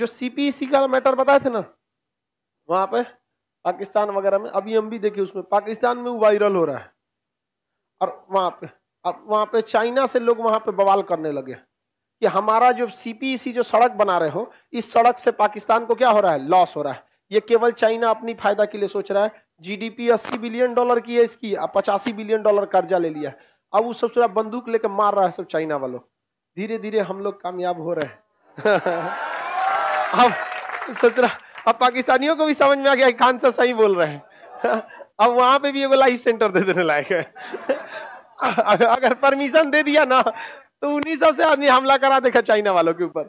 जो CPC e का matter बताए थे ना वहां पे पाकिस्तान वगैरह में अभी हम भी देखिए उसमें पाकिस्तान में वो वायरल हो रहा है और वहां पे अब वहां पे चाइना से लोग वहां पे बवाल करने लगे कि हमारा जो सीपीसी e जो सड़क बना रहे हो इस सड़क से पाकिस्तान को क्या हो रहा है लॉस हो रहा है ये केवल चाइना अपनी फायदा के लिए सोच रहा है जीडीपी 80 बिलियन डॉलर की है इसकी अब पचासी बिलियन डॉलर कर्जा ले लिया अब वो सब बंदूक लेकर मार रहा है सब चाइना वालों धीरे धीरे हम लोग कामयाब हो रहे हैं अब सत्रह अब पाकिस्तानियों को भी समझ में आ गया खान सा सही बोल रहे हैं अब वहां पे भी एगो लाइफ सेंटर दे देने लायक है अगर परमिशन दे दिया ना तो उन्हीं सबसे आदमी हमला करा देखा चाइना वालों के ऊपर